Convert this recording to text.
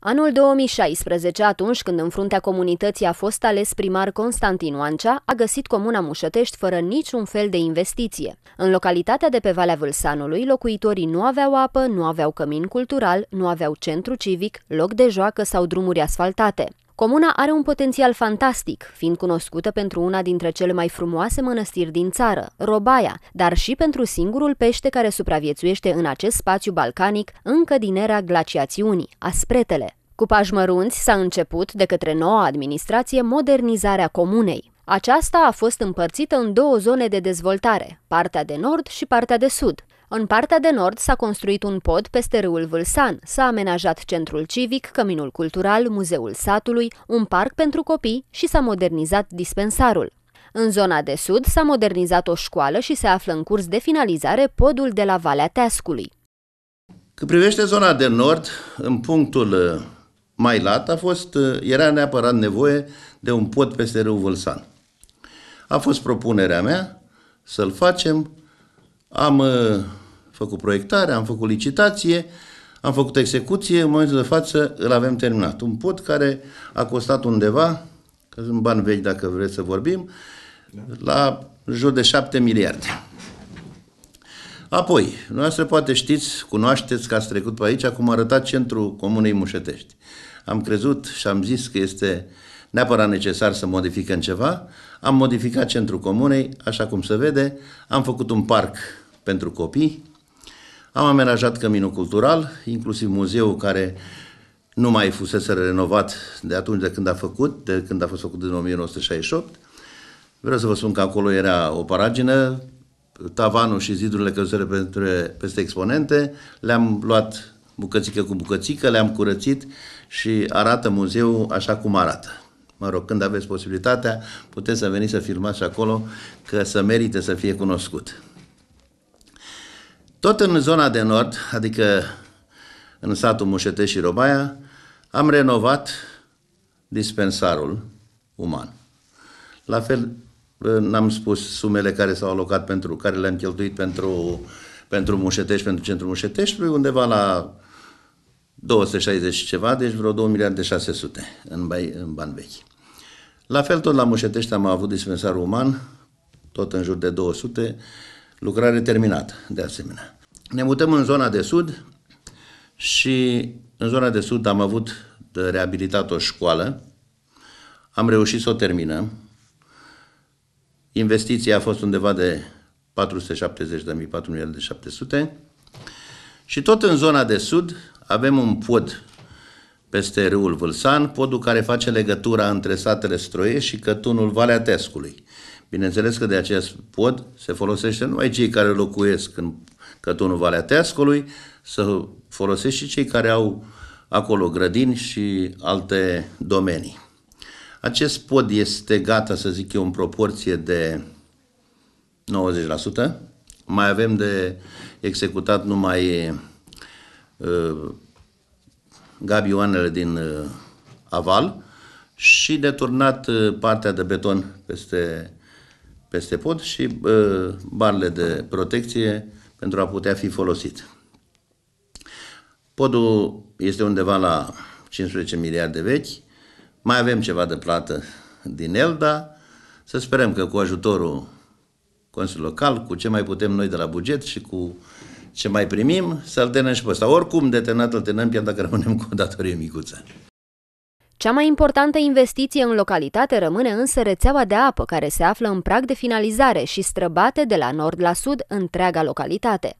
Anul 2016, atunci când în fruntea comunității a fost ales primar Constantin Oancea, a găsit comuna Mușătești fără niciun fel de investiție. În localitatea de pe Valea Vâlsanului, locuitorii nu aveau apă, nu aveau cămin cultural, nu aveau centru civic, loc de joacă sau drumuri asfaltate. Comuna are un potențial fantastic, fiind cunoscută pentru una dintre cele mai frumoase mănăstiri din țară, Robaia, dar și pentru singurul pește care supraviețuiește în acest spațiu balcanic încă din era glaciațiunii, aspretele. Cu pași mărunți s-a început, de către noua administrație, modernizarea comunei. Aceasta a fost împărțită în două zone de dezvoltare, partea de nord și partea de sud. În partea de nord s-a construit un pod peste râul Vâlsan, s-a amenajat centrul civic, căminul cultural, muzeul satului, un parc pentru copii și s-a modernizat dispensarul. În zona de sud s-a modernizat o școală și se află în curs de finalizare podul de la Valea Teascului. Când privește zona de nord, în punctul uh, mai lat a fost, uh, era neapărat nevoie de un pod peste râul Vâlsan. A fost propunerea mea să-l facem. Am uh, făcut proiectare, am făcut licitație, am făcut execuție, în momentul de față îl avem terminat. Un pod care a costat undeva, că sunt bani vechi dacă vreți să vorbim, da. la jur de 7 miliarde. Apoi, noastră poate știți, cunoașteți că ați trecut pe aici, cum arătat centrul Comunei Mușetești. Am crezut și am zis că este neapărat necesar să modificăm ceva. Am modificat centrul Comunei, așa cum se vede, am făcut un parc pentru copii, am amenajat căminul cultural, inclusiv muzeul care nu mai fusese renovat de atunci de când a făcut, de când a fost făcut în 1968. Vreau să vă spun că acolo era o paragină, tavanul și zidurile căzute pentru, peste exponente, le-am luat bucățică cu bucățică, le-am curățit și arată muzeul așa cum arată. Mă rog, când aveți posibilitatea, puteți să veniți să filmați acolo, că să merite să fie cunoscut. Tot în zona de nord, adică în satul Mușetești și Robaia, am renovat dispensarul uman. La fel, n-am spus sumele care s-au alocat pentru, care le-am cheltuit pentru, pentru Mușetești, pentru centrul Mușetești, undeva la 260 și ceva, deci vreo 2 miliarde 600 în, bai, în bani vechi. La fel, tot la Mușetești am avut dispensarul uman, tot în jur de 200, lucrare terminată, de asemenea. Ne mutăm în zona de sud și în zona de sud am avut de reabilitat o școală, am reușit să o terminăm. Investiția a fost undeva de 470.000, 4700 Și tot în zona de sud avem un pod peste râul Vâlsan, podul care face legătura între satele Stroie și cătunul Valea Tescului. Bineînțeles că de acest pod se folosește numai cei care locuiesc în Cătunul Valea Teascului, să folosești și cei care au acolo grădini și alte domenii. Acest pod este gata, să zic eu, în proporție de 90%. Mai avem de executat numai uh, gabioanele din uh, aval și de turnat uh, partea de beton peste peste pod și barle de protecție pentru a putea fi folosit. Podul este undeva la 15 miliarde vechi, mai avem ceva de plată din el, dar să sperăm că cu ajutorul Consiliului Local, cu ce mai putem noi de la buget și cu ce mai primim, să-l și pe ăsta. Oricum, de tenat îl tenăm, chiar dacă rămânem cu o datorie micuță. Cea mai importantă investiție în localitate rămâne însă rețeaua de apă care se află în prag de finalizare și străbate de la nord la sud întreaga localitate.